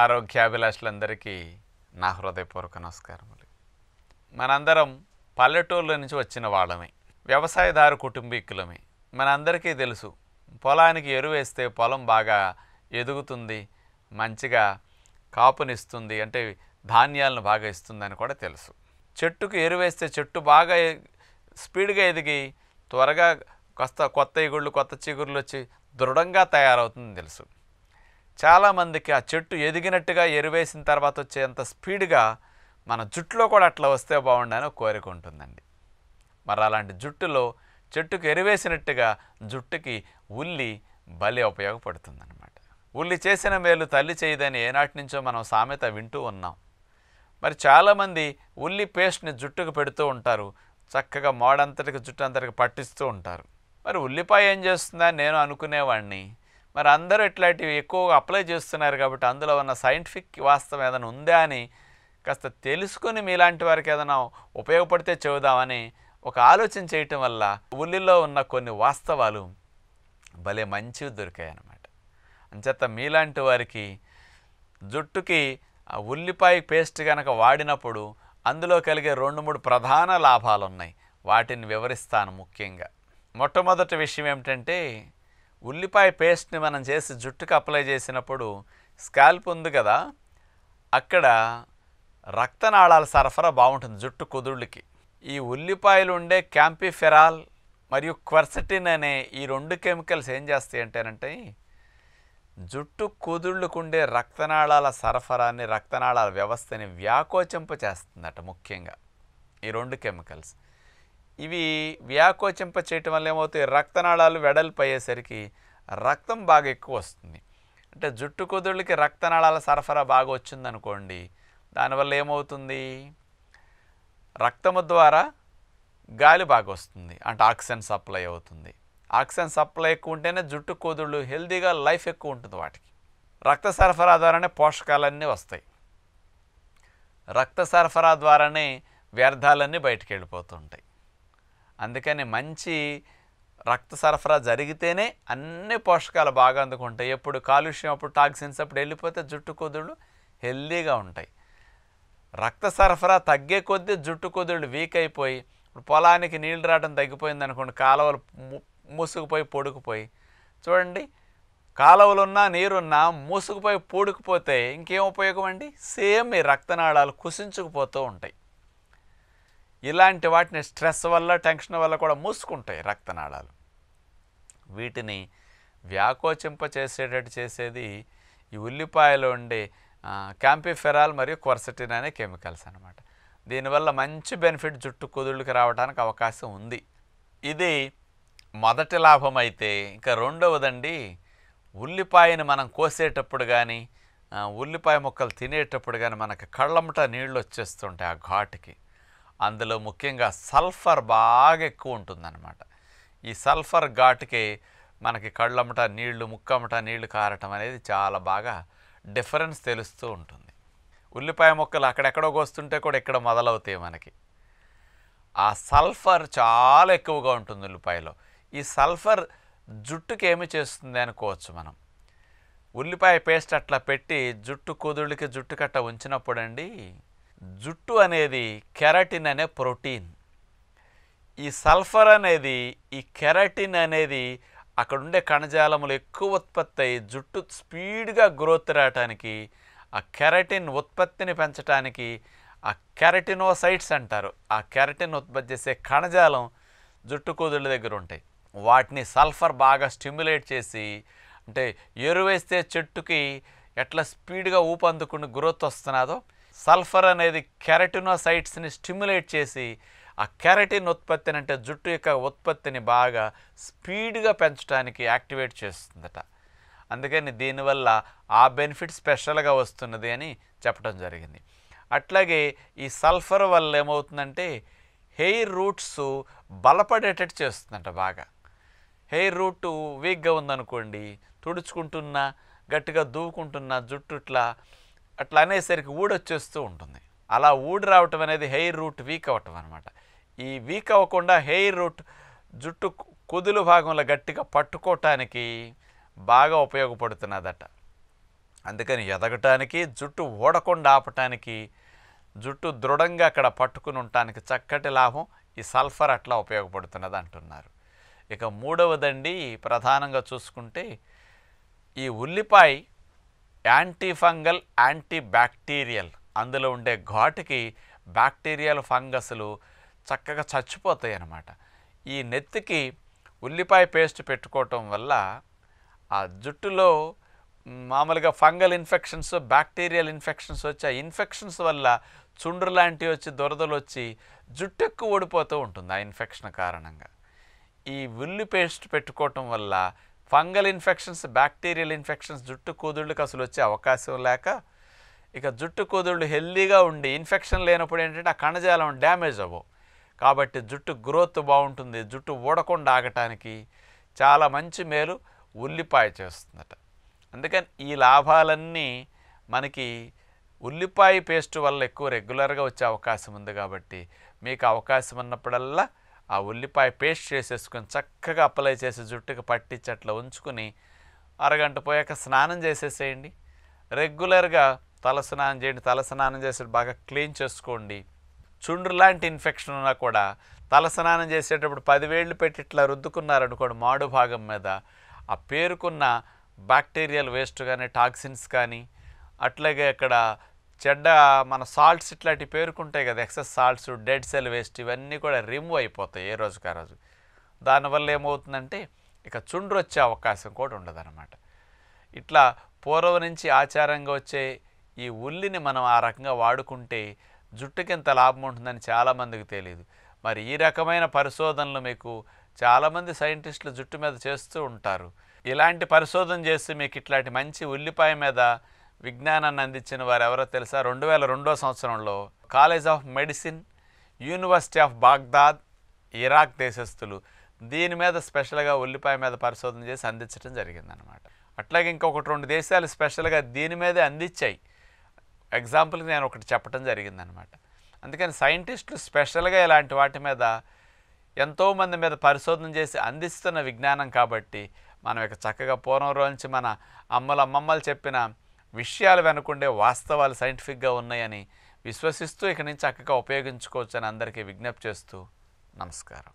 ఆరోగ్యాభిలాషులందరికీ నా హృదయపూర్వక నమస్కారములు మనందరం పల్లెటూరుల నుంచి వచ్చిన వాళ్ళమే వ్యవసాయదారు కుటుంబీకులమే మనందరికీ తెలుసు పొలానికి ఎరువేస్తే పొలం బాగా ఎదుగుతుంది మంచిగా కాపునిస్తుంది అంటే ధాన్యాలను బాగా ఇస్తుందని కూడా తెలుసు చెట్టుకు ఎరువేస్తే చెట్టు బాగా స్పీడ్గా ఎదిగి త్వరగా కొత్త కొత్త ఇగుళ్ళు కొత్త చిగుర్లు వచ్చి దృఢంగా తయారవుతుంది తెలుసు చాలామందికి ఆ చెట్టు ఎదిగినట్టుగా ఎరువేసిన తర్వాత వచ్చేంత స్పీడ్గా మన జుట్టులో కూడా అట్లా వస్తే బాగుండని కోరిక ఉంటుందండి మరి అలాంటి జుట్టులో చెట్టుకు ఎరువేసినట్టుగా జుట్టుకి ఉల్లి బలి ఉపయోగపడుతుందన్నమాట ఉల్లి చేసిన మేలు తల్లి చేయదని ఏనాటి నుంచో మనం సామెత వింటూ ఉన్నాం మరి చాలామంది ఉల్లి పేస్ట్ని జుట్టుకు పెడుతూ ఉంటారు చక్కగా మోడంతటికి జుట్టు అంతటికి పట్టిస్తూ ఉంటారు మరి ఉల్లిపాయ ఏం చేస్తుందని నేను అనుకునేవాడిని మరి అందరూ ఇట్లాంటివి ఎక్కువగా అప్లై చేస్తున్నారు కాబట్టి అందులో ఉన్న సైంటిఫిక్ వాస్తవం ఏదైనా ఉందా అని కాస్త తెలుసుకొని మీలాంటి వారికి ఏదైనా ఉపయోగపడితే చెబుదామని ఒక ఆలోచన చేయటం వల్ల ఉల్లిలో ఉన్న కొన్ని వాస్తవాలు భలే మంచివి దొరికాయి అన్నమాట అంచేత మీలాంటి వారికి జుట్టుకి ఉల్లిపాయ పేస్ట్ కనుక వాడినప్పుడు అందులో కలిగే రెండు మూడు ప్రధాన లాభాలు ఉన్నాయి వాటిని వివరిస్తాను ముఖ్యంగా మొట్టమొదటి విషయం ఏమిటంటే ఉల్లిపాయ పేస్ట్ని మనం చేసి జుట్టుకు అప్లై చేసినప్పుడు స్కాల్ప్ ఉంది కదా అక్కడ రక్తనాళాల సరఫరా బాగుంటుంది జుట్టు కుదుళ్ళకి ఈ ఉల్లిపాయలు ఉండే క్యాంపిఫెరాల్ మరియు క్వర్సటిన్ అనే ఈ రెండు కెమికల్స్ ఏం చేస్తాయి అంటేనంటే జుట్టు ఉండే రక్తనాళాల సరఫరాని రక్తనాళాల వ్యవస్థని వ్యాకోచింప చేస్తుందట ముఖ్యంగా ఈ రెండు కెమికల్స్ ఇవి వ్యాకోచింప చేయటం వల్ల ఏమవుతాయి రక్తనాళాలు వెడల్పు రక్తం బాగా ఎక్కువ వస్తుంది అంటే జుట్టు కుదుళ్ళకి రక్తనాళాల సరఫరా బాగా వచ్చిందనుకోండి దానివల్ల ఏమవుతుంది రక్తము ద్వారా గాలి బాగా వస్తుంది అంటే ఆక్సిజన్ సప్లై అవుతుంది ఆక్సిజన్ సప్లై ఎక్కువ ఉంటేనే జుట్టు కోదుళ్ళు హెల్దీగా లైఫ్ ఎక్కువ ఉంటుంది వాటికి రక్త సరఫరా ద్వారానే పోషకాలన్నీ వస్తాయి రక్త సరఫరా ద్వారానే వ్యర్థాలన్నీ బయటకు వెళ్ళిపోతుంటాయి అందుకని మంచి రక్త సరఫరా జరిగితేనే అన్ని పోషకాలు బాగా అందుకుంటాయి ఎప్పుడు కాలుష్యం అప్పుడు టాక్సిన్స్ అప్పుడు వెళ్ళిపోతే జుట్టు కుదుళ్ళు హెల్దీగా ఉంటాయి రక్త సరఫరా తగ్గే కొద్దీ జుట్టు కుదుళ్ళు వీక్ అయిపోయి ఇప్పుడు పొలానికి నీళ్ళు రావడం తగ్గిపోయింది అనుకోండి కాలువలు మూసుకుపోయి పొడుకుపోయి చూడండి కాలువలున్నా నీరున్నా మూసుకుపోయి పూడుకుపోతే ఇంకేం ఉపయోగం అండి సేమ్ ఈ రక్తనాళాలు కుసించుకుపోతూ ఉంటాయి ఇలాంటి వాటిని స్ట్రెస్ వల్ల టెన్షన్ వల్ల కూడా మూసుకుంటాయి రక్తనాళాలు వీటిని వ్యాకోచింపచేసేటట్టు చేసేది ఈ ఉల్లిపాయలో ఉండే క్యాంపిఫెరాల్ మరియు క్వర్సటిన్ అనే కెమికల్స్ అనమాట దీనివల్ల మంచి బెనిఫిట్ జుట్టు కుదుళ్ళకి రావడానికి అవకాశం ఉంది ఇది మొదటి లాభం అయితే ఇంకా రెండవదండి ఉల్లిపాయని మనం కోసేటప్పుడు కానీ ఉల్లిపాయ ముక్కలు తినేటప్పుడు కానీ మనకు కళ్ళమ్మట నీళ్ళు వచ్చేస్తుంటాయి ఆ ఘాటుకి అందులో ముఖ్యంగా సల్ఫర్ బాగా ఎక్కువ ఉంటుందన్నమాట ఈ సల్ఫర్ ఘాటుకి మనకి కళ్ళమ్మట నీళ్లు ముక్కమ్మట నీళ్లు కారటం అనేది చాలా బాగా డిఫరెన్స్ తెలుస్తూ ఉంటుంది ఉల్లిపాయ మొక్కలు అక్కడెక్కడో కోస్తుంటే కూడా ఇక్కడ మొదలవుతాయి మనకి ఆ సల్ఫర్ చాలా ఎక్కువగా ఉంటుంది ఉల్లిపాయలో ఈ సల్ఫర్ జుట్టుకి ఏమి చేస్తుంది అనుకోవచ్చు మనం ఉల్లిపాయ పేస్ట్ అట్లా పెట్టి జుట్టు కుదుళ్ళకి జుట్టు కట్ట ఉంచినప్పుడండి జుట్టు అనేది కెరటిన్ అనే ప్రోటీన్ ఈ సల్ఫర్ అనేది ఈ కెరటిన్ అనేది అక్కడ ఉండే కణజాలములు ఎక్కువ ఉత్పత్తి అయ్యి జుట్టు స్పీడ్గా గ్రోత్ రావటానికి ఆ కెరటిన్ ఉత్పత్తిని పెంచడానికి ఆ కెరటినోసైట్స్ అంటారు ఆ కెరటిన్ ఉత్పత్తి చేసే కణజాలం జుట్టు కూదుల దగ్గర ఉంటాయి వాటిని సల్ఫర్ బాగా స్టిమ్యులేట్ చేసి అంటే ఎరువేస్తే చెట్టుకి ఎట్లా స్పీడ్గా ఊపందుకుని గ్రోత్ వస్తున్నదో సల్ఫర్ అనేది కెరటినోసైట్స్ని స్టిమ్యులేట్ చేసి ఆ కెరటిన్ ఉత్పత్తిని అంటే జుట్టు యొక్క ఉత్పత్తిని బాగా స్పీడ్గా పెంచడానికి యాక్టివేట్ చేస్తుందట అందుకని దీనివల్ల ఆ బెనిఫిట్ స్పెషల్గా వస్తున్నది అని చెప్పడం జరిగింది అట్లాగే ఈ సల్ఫర్ వల్ల ఏమవుతుందంటే హెయిర్ రూట్స్ బలపడేటట్టు చేస్తుందంట బాగా హెయిర్ రూట్ వీక్గా ఉందనుకోండి తుడుచుకుంటున్నా గట్టిగా దూకుంటున్నా జుట్టు ఇట్లా అట్లా అనేసరికి ఊడొచ్చేస్తూ ఉంటుంది అలా ఊడి రావటం అనేది హెయిర్ రూట్ వీక్ అవ్వటం అనమాట ఈ వీక్ అవ్వకుండా హెయిర్ రూట్ జుట్టు కుదులు భాగంలో గట్టిగా పట్టుకోవటానికి బాగా ఉపయోగపడుతున్నదట అందుకని ఎదగటానికి జుట్టు ఊడకుండా ఆపటానికి జుట్టు దృఢంగా అక్కడ పట్టుకుని ఉండటానికి చక్కటి లాభం ఈ సల్ఫర్ అట్లా ఉపయోగపడుతున్నది అంటున్నారు ఇక మూడవదండి ప్రధానంగా చూసుకుంటే ఈ ఉల్లిపాయ యాంటీ ఫంగల్ యాంటీ బ్యాక్టీరియల్ అందులో ఉండే ఘాటుకి బ్యాక్టీరియల్ ఫంగస్లు చక్కగా చచ్చిపోతాయి అన్నమాట ఈ నెత్తికి ఉల్లిపాయ పేస్ట్ పెట్టుకోవటం వల్ల ఆ జుట్టులో మామూలుగా ఫంగల్ ఇన్ఫెక్షన్స్ బ్యాక్టీరియల్ ఇన్ఫెక్షన్స్ వచ్చి ఆ ఇన్ఫెక్షన్స్ వల్ల చుండ్రు లాంటివి వచ్చి దురదలు వచ్చి జుట్టు ఎక్కువ ఓడిపోతూ ఉంటుంది ఆ ఇన్ఫెక్షన్ కారణంగా ఈ ఉల్లి పేస్ట్ పెట్టుకోవటం వల్ల ఫంగల్ ఇన్ఫెక్షన్స్ బ్యాక్టీరియల్ ఇన్ఫెక్షన్స్ జుట్టు కూదుళ్ళకి అసలు వచ్చే అవకాశం లేక ఇక జుట్టు కూదుళ్ళు హెల్దీగా ఉండి ఇన్ఫెక్షన్ లేనప్పుడు ఏంటంటే ఆ కణజాలం డ్యామేజ్ అవ్వవు కాబట్టి జుట్టు గ్రోత్ బాగుంటుంది జుట్టు ఊడకుండా ఆగటానికి చాలా మంచి మేలు ఉల్లిపాయ చేస్తుందట అందుకని ఈ లాభాలన్నీ మనకి ఉల్లిపాయ పేస్ట్ వల్ల ఎక్కువ రెగ్యులర్గా వచ్చే అవకాశం ఉంది కాబట్టి మీకు అవకాశం ఉన్నప్పుడల్లా ఆ ఉల్లిపాయ పేస్ట్ చేసేసుకొని చక్కగా అప్లై చేసి జుట్టుకు పట్టించి అట్లా ఉంచుకుని అరగంట పోయాక స్నానం చేసేసేయండి రెగ్యులర్గా తల స్నానం చేయండి తల స్నానం చేసి బాగా క్లీన్ చేసుకోండి చుండ్రు లాంటి ఇన్ఫెక్షన్ ఉన్నా కూడా తల స్నానం చేసేటప్పుడు పదివేళ్ళు పెట్టి ఇట్లా రుద్దుకున్నారనుకోండి మాడు భాగం మీద ఆ పేరుకున్న బ్యాక్టీరియల్ వేస్ట్ కానీ టాక్సిన్స్ కానీ అట్లాగే అక్కడ చెడ్డ మన సాల్ట్స్ ఇట్లాంటి పేరుకుంటాయి కదా excess salts dead cell waste ఇవన్నీ కూడా రిమూవ్ అయిపోతాయి ఏ రోజుకి ఆ రోజు దానివల్ల ఏమవుతుందంటే ఇక చుండ్రు వచ్చే అవకాశం కూడా ఉండదన్నమాట ఇట్లా పూర్వం నుంచి ఆచారంగా వచ్చే ఈ ఉల్లిని మనం ఆ రకంగా వాడుకుంటే జుట్టుకి ఎంత లాభం ఉంటుందని చాలామందికి తెలియదు మరి ఈ రకమైన పరిశోధనలు మీకు చాలామంది సైంటిస్టులు జుట్టు మీద చేస్తూ ఉంటారు ఇలాంటి పరిశోధన చేస్తే మీకు ఇట్లాంటి మంచి ఉల్లిపాయ మీద విజ్ఞానాన్ని అందించిన వారు ఎవరో తెలుసా రెండు వేల రెండో సంవత్సరంలో college of medicine university of Baghdad Iraq దేశస్థులు దీని మీద స్పెషల్గా ఉల్లిపాయ మీద పరిశోధన చేసి అందించడం జరిగిందనమాట అట్లాగే ఇంకొకటి రెండు దేశాలు స్పెషల్గా దీని మీదే అందించాయి ఎగ్జాంపుల్కి నేను ఒకటి చెప్పడం జరిగిందనమాట అందుకని సైంటిస్టులు స్పెషల్గా ఇలాంటి వాటి మీద ఎంతోమంది మీద పరిశోధన చేసి అందిస్తున్న విజ్ఞానం కాబట్టి మనం ఇక చక్కగా పూర్వం రోజు మన అమ్మల అమ్మమ్మలు చెప్పిన విషయాలు వెనుకుండే వాస్తవాలు సైంటిఫిక్గా ఉన్నాయని విశ్వసిస్తూ ఇక నుంచి చక్కగా ఉపయోగించుకోవచ్చని అందరికీ విజ్ఞప్తి చేస్తూ నమస్కారం